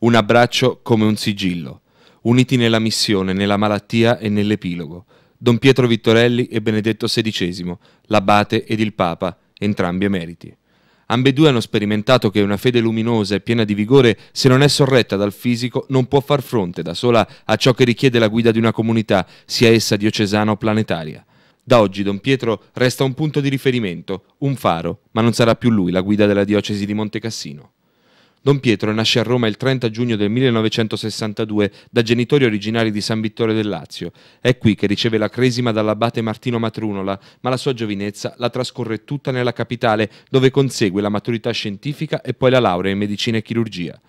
un abbraccio come un sigillo, uniti nella missione, nella malattia e nell'epilogo. Don Pietro Vittorelli e Benedetto XVI, l'abate ed il papa, entrambi emeriti. Ambedue hanno sperimentato che una fede luminosa e piena di vigore, se non è sorretta dal fisico, non può far fronte da sola a ciò che richiede la guida di una comunità, sia essa diocesana o planetaria. Da oggi Don Pietro resta un punto di riferimento, un faro, ma non sarà più lui la guida della diocesi di Montecassino. Don Pietro nasce a Roma il 30 giugno del 1962 da genitori originari di San Vittore del Lazio. È qui che riceve la cresima dall'abate Martino Matrunola, ma la sua giovinezza la trascorre tutta nella capitale, dove consegue la maturità scientifica e poi la laurea in medicina e chirurgia.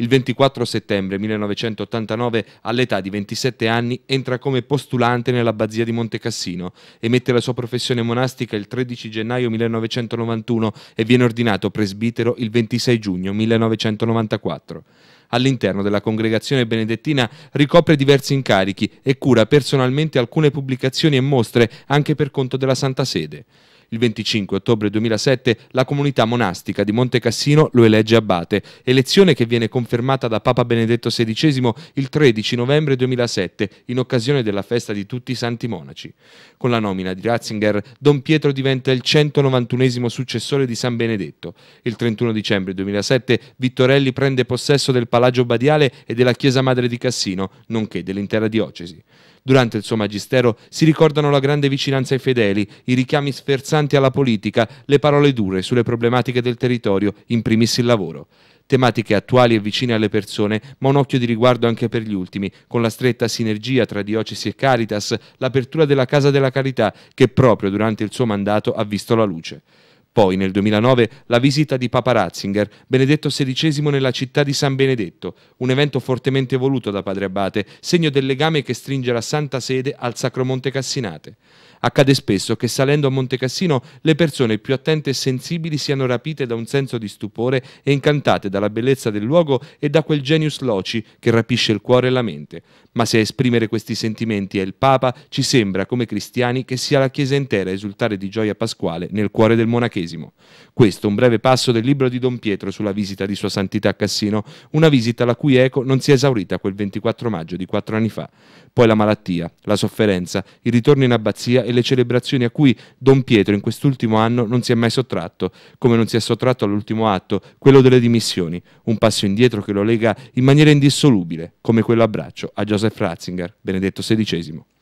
Il 24 settembre 1989, all'età di 27 anni, entra come postulante nell'abbazia di Montecassino, emette la sua professione monastica il 13 gennaio 1991 e viene ordinato presbitero il 26 giugno 1994 all'interno della congregazione benedettina ricopre diversi incarichi e cura personalmente alcune pubblicazioni e mostre anche per conto della Santa Sede. Il 25 ottobre 2007 la comunità monastica di Monte Cassino lo elegge abate, elezione che viene confermata da Papa Benedetto XVI il 13 novembre 2007 in occasione della festa di tutti i santi monaci. Con la nomina di Ratzinger, Don Pietro diventa il 191 successore di San Benedetto. Il 31 dicembre 2007 Vittorelli prende possesso del Palagio Badiale e della Chiesa Madre di Cassino, nonché dell'intera diocesi. Durante il suo magistero si ricordano la grande vicinanza ai fedeli, i richiami sferzanti alla politica, le parole dure sulle problematiche del territorio, in primis il lavoro tematiche attuali e vicine alle persone, ma un occhio di riguardo anche per gli ultimi, con la stretta sinergia tra diocesi e Caritas, l'apertura della Casa della Carità, che proprio durante il suo mandato ha visto la luce. Poi, nel 2009, la visita di Papa Ratzinger, Benedetto XVI nella città di San Benedetto, un evento fortemente voluto da Padre Abate, segno del legame che stringe la Santa Sede al Sacromonte Cassinate. Accade spesso che salendo a Monte Cassino le persone più attente e sensibili siano rapite da un senso di stupore e incantate dalla bellezza del luogo e da quel genius loci che rapisce il cuore e la mente. Ma se a esprimere questi sentimenti è il Papa, ci sembra, come cristiani, che sia la Chiesa intera a esultare di gioia pasquale nel cuore del monachesimo. Questo un breve passo del libro di Don Pietro sulla visita di Sua Santità a Cassino, una visita la cui eco non si è esaurita quel 24 maggio di quattro anni fa. Poi la malattia, la sofferenza, il ritorno in abbazia e le celebrazioni a cui Don Pietro in quest'ultimo anno non si è mai sottratto, come non si è sottratto all'ultimo atto, quello delle dimissioni, un passo indietro che lo lega in maniera indissolubile, come quell'abbraccio a Joseph Ratzinger, Benedetto XVI.